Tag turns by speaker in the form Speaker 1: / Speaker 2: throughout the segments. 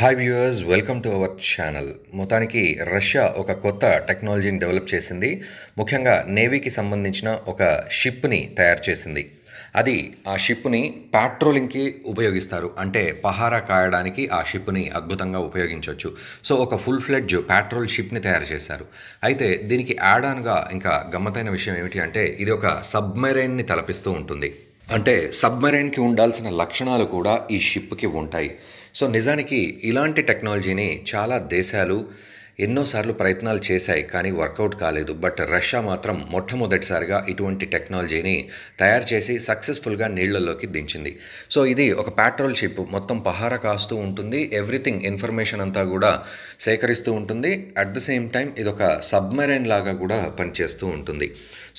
Speaker 1: hi viewers welcome to our channel మొత్తానికి Russia ఒక కొత్త టెక్నాలజీని డెవలప్ చేసింది ముఖ్యంగా నేవీకి సంబంధించిన ఒక షిప్ని తయారు చేసింది అది ఆ షిప్ని పాట్రోలింగ్కి ఉపయోగిస్తారు అంటే పహారా కాయడానికి ఆ షిప్ని అద్భుతంగా ఉపయోగించవచ్చు సో ఒక ఫుల్ ఫ్లెడ్జ్ పాట్రోల్ షిప్ని తయారు చేశారు అయితే దీనికి యాడాన్గా ఇంకా గమ్మతైన విషయం ఏమిటి అంటే ఇది ఒక సబ్మెరైన్ని తలపిస్తూ ఉంటుంది అంటే సబ్మెరైన్కి ఉండాల్సిన లక్షణాలు కూడా ఈ షిప్కి ఉంటాయి సో నిజానికి ఇలాంటి టెక్నాలజీని చాలా దేశాలు ఎన్నోసార్లు ప్రయత్నాలు చేశాయి కానీ వర్కౌట్ కాలేదు బట్ రష్యా మాత్రం మొట్టమొదటిసారిగా ఇటువంటి టెక్నాలజీని తయారు చేసి సక్సెస్ఫుల్గా నీళ్లలోకి దించింది సో ఇది ఒక పెట్రోల్ షిప్ మొత్తం పహార కాస్తూ ఉంటుంది ఎవ్రీథింగ్ ఇన్ఫర్మేషన్ అంతా కూడా సేకరిస్తూ ఉంటుంది అట్ ద సేమ్ టైం ఇది ఒక సబ్మెరైన్ లాగా కూడా పనిచేస్తూ ఉంటుంది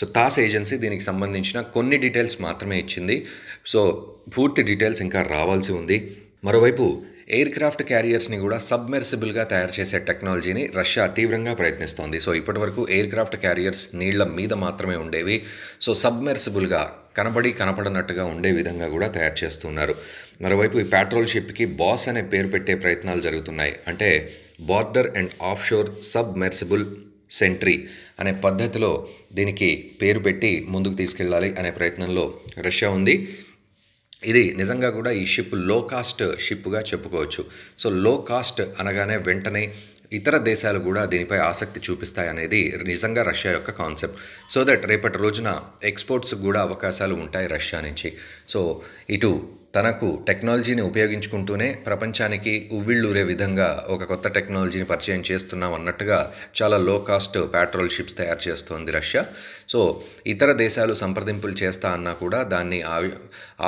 Speaker 1: సో తాస్ ఏజెన్సీ దీనికి సంబంధించిన కొన్ని డీటెయిల్స్ మాత్రమే ఇచ్చింది సో పూర్తి డీటెయిల్స్ ఇంకా రావాల్సి ఉంది మరోవైపు ఎయిర్ క్రాఫ్ట్ క్యారియర్స్ని కూడా సబ్మెర్సిబుల్గా తయారు చేసే టెక్నాలజీని రష్యా తీవ్రంగా ప్రయత్నిస్తోంది సో ఇప్పటివరకు ఎయిర్ క్రాఫ్ట్ క్యారియర్స్ నీళ్ల మీద మాత్రమే ఉండేవి సో సబ్మెర్సిబుల్గా కనబడి కనపడనట్టుగా ఉండే విధంగా కూడా తయారు చేస్తున్నారు మరోవైపు ఈ పెట్రోల్ షిప్కి బాస్ అనే పేరు పెట్టే ప్రయత్నాలు జరుగుతున్నాయి అంటే border and offshore submersible sentry అనే పద్ధతిలో దీనికి పేరు పెట్టి ముందుకు తీసుకెళ్ళాలి అనే ప్రయత్నంలో రష్యా ఉంది ఇది నిజంగా కూడా ఈ షిప్ లో కాస్ట్ షిప్గా చెప్పుకోవచ్చు సో లో కాస్ట్ అనగానే వెంటనే ఇతర దేశాలు కూడా దీనిపై ఆసక్తి చూపిస్తాయి అనేది నిజంగా రష్యా యొక్క కాన్సెప్ట్ సో దట్ రేపటి రోజున ఎక్స్పోర్ట్స్ కూడా అవకాశాలు ఉంటాయి రష్యా నుంచి సో ఇటు తనకు టెక్నాలజీని ఉపయోగించుకుంటూనే ప్రపంచానికి ఉవ్విళ్ళూరే విధంగా ఒక కొత్త టెక్నాలజీని పరిచయం చేస్తున్నాం అన్నట్టుగా చాలా లో కాస్ట్ పెట్రోల్ షిప్స్ తయారు చేస్తోంది రష్యా సో ఇతర దేశాలు సంప్రదింపులు చేస్తా అన్నా కూడా దాన్ని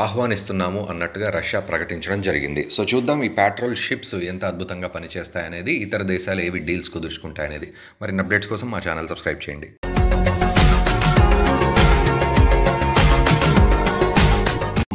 Speaker 1: ఆహ్వానిస్తున్నాము అన్నట్టుగా రష్యా ప్రకటించడం జరిగింది సో చూద్దాం ఈ పెట్రోల్ షిప్స్ ఎంత అద్భుతంగా పనిచేస్తాయనేది ఇతర దేశాలు ఏవి డీల్స్ కుదుర్చుకుంటాయనేది మరిన్ని అప్డేట్స్ కోసం మా ఛానల్ సబ్స్క్రైబ్ చేయండి